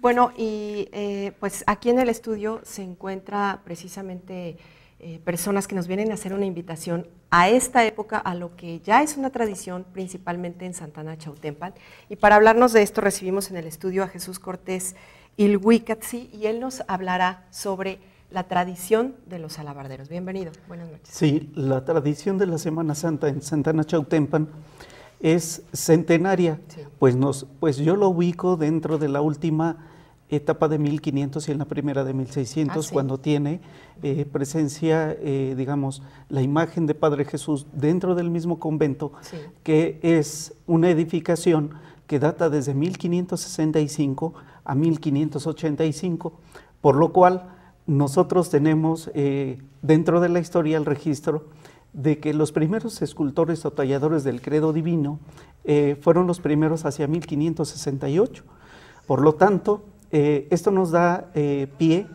Bueno, y eh, pues aquí en el estudio se encuentra precisamente eh, personas que nos vienen a hacer una invitación a esta época, a lo que ya es una tradición principalmente en Santana Chautempan. Y para hablarnos de esto recibimos en el estudio a Jesús Cortés Ilhuicatzi y él nos hablará sobre la tradición de los alabarderos. Bienvenido, buenas noches. Sí, la tradición de la Semana Santa en Santana Chautempan es centenaria, pues, nos, pues yo lo ubico dentro de la última etapa de 1500 y en la primera de 1600, ah, cuando tiene eh, presencia, eh, digamos, la imagen de Padre Jesús dentro del mismo convento, que es una edificación que data desde 1565 a 1585, por lo cual nosotros tenemos eh, dentro de la historia el registro de que los primeros escultores o talladores del credo divino eh, fueron los primeros hacia 1568. Por lo tanto, eh, esto nos da eh, pie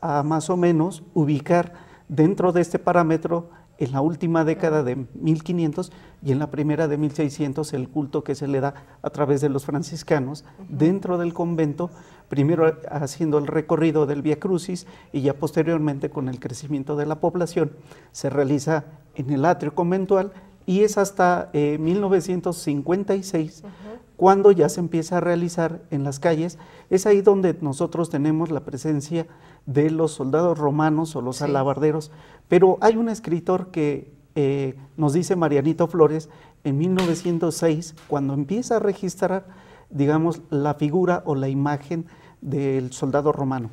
a más o menos ubicar dentro de este parámetro en la última década de 1500 y en la primera de 1600 el culto que se le da a través de los franciscanos dentro del convento, primero haciendo el recorrido del Via Crucis y ya posteriormente con el crecimiento de la población se realiza en el atrio conventual y es hasta 1956 eh, cuando ya se empieza a realizar en las calles. Es ahí donde nosotros tenemos la presencia de los soldados romanos o los alabarderos, pero hay un escritor que eh, nos dice Marianito Flores en 1906, cuando empieza a registrar, digamos, la figura o la imagen del soldado romano.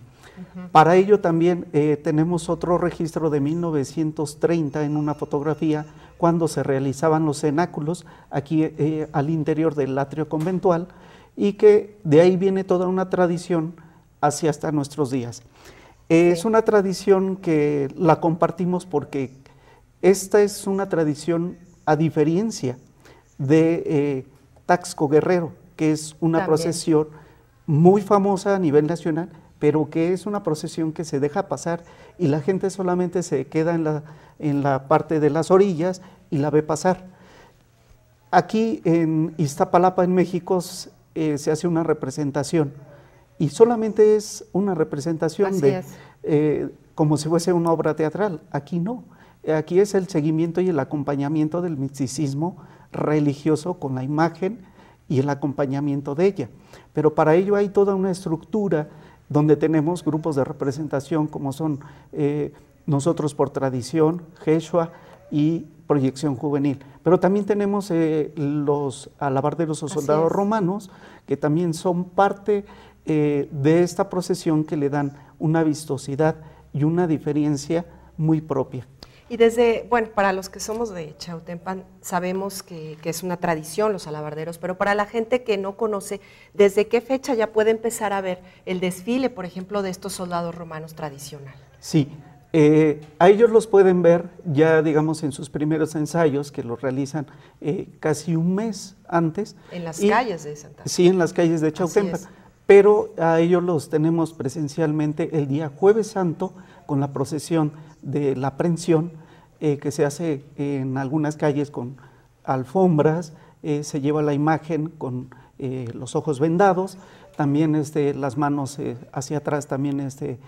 Para ello también eh, tenemos otro registro de 1930 en una fotografía cuando se realizaban los cenáculos aquí eh, al interior del atrio conventual y que de ahí viene toda una tradición hacia hasta nuestros días. Es una tradición que la compartimos porque esta es una tradición a diferencia de eh, Taxco Guerrero, que es una procesión muy famosa a nivel nacional pero que es una procesión que se deja pasar y la gente solamente se queda en la, en la parte de las orillas y la ve pasar. Aquí en Iztapalapa, en México, eh, se hace una representación y solamente es una representación de eh, como si fuese una obra teatral. Aquí no. Aquí es el seguimiento y el acompañamiento del misticismo religioso con la imagen y el acompañamiento de ella. Pero para ello hay toda una estructura donde tenemos grupos de representación como son eh, nosotros por tradición, Jeshua y proyección juvenil. Pero también tenemos eh, los alabarderos o soldados romanos, que también son parte eh, de esta procesión que le dan una vistosidad y una diferencia muy propia. Y desde, bueno, para los que somos de Chautempan, sabemos que, es una tradición los alabarderos, pero para la gente que no conoce, ¿desde qué fecha ya puede empezar a ver el desfile, por ejemplo, de estos soldados romanos tradicionales? Sí, eh, a ellos los pueden ver ya, digamos, en sus primeros ensayos, que los realizan eh, casi un mes antes. En las calles de Santa Sí, en las calles de Chautempan pero a ellos los tenemos presencialmente el día jueves santo con la procesión de la prensión eh, que se hace en algunas calles con alfombras, eh, se lleva la imagen con eh, los ojos vendados, también este, las manos hacia atrás también este,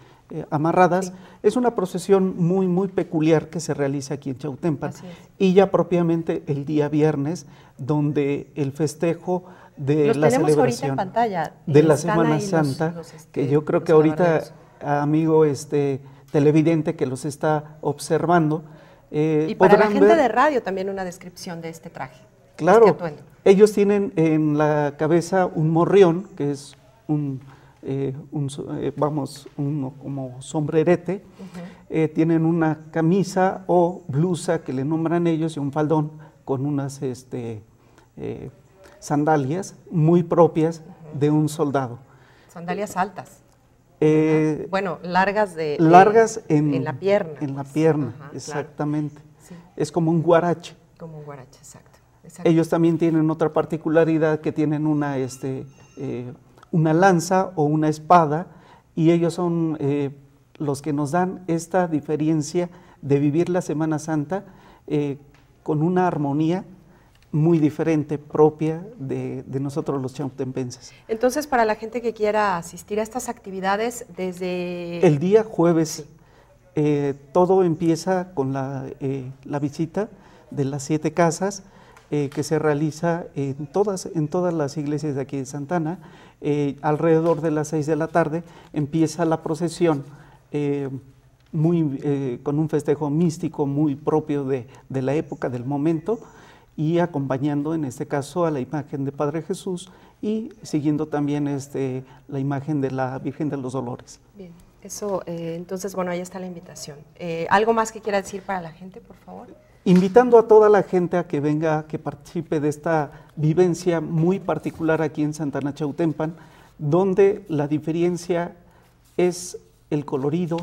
amarradas. Es una procesión muy, muy peculiar que se realiza aquí en Chautempa Y ya propiamente el día viernes, donde el festejo de la celebración en pantalla, de la Semana Santa, que este, yo creo que ahorita, amigo este televidente que los está observando, eh, y para la gente de radio también una descripción de este traje. Claro. ellos tienen en la cabeza un morrión, que es un, eh, eh, vamos, como sombrerete. tienen una camisa o blusa que le nombran ellos y un faldón con unas este, sandalias muy propias de un soldado. Sandalias altas. Eh, bueno, largas de largas en, la pierna. En la pierna, exactamente. Es como un guarache. Como un guarache, exacto, Ellos también tienen otra particularidad que tienen una, este, eh, una lanza o una espada y ellos son eh, los que nos dan esta diferencia de vivir la Semana Santa con una armonía muy diferente, propia de, nosotros los chautempenses. Entonces, para la gente que quiera asistir a estas actividades desde... El día jueves, eh, todo empieza con la, eh, la, visita de las siete casas eh, que se realiza en todas, en todas las iglesias de aquí de Santana. alrededor de las seis de la tarde empieza la procesión. muy, con un festejo místico muy propio de, de la época, del momento, y acompañando en este caso a la imagen de Padre Jesús y siguiendo también este, la imagen de la Virgen de los Dolores. Bien, eso, eh, entonces, bueno, ahí está la invitación. Eh, ¿Algo más que quiera decir para la gente, por favor? Invitando a toda la gente a que venga, que participe de esta vivencia muy particular aquí en Santana Chautempan, donde la diferencia es el colorido,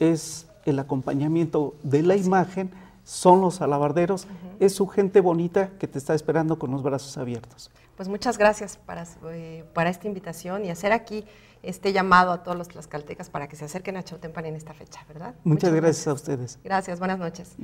es el acompañamiento de la imagen son los alabarderos, es su gente bonita que te está esperando con los brazos abiertos. Pues muchas gracias eh, para, esta invitación y hacer aquí este llamado a todos los tlaxcaltecas para que se acerquen a Chautempan en esta fecha, ¿verdad? Muchas, gracias, a ustedes. Gracias, buenas noches.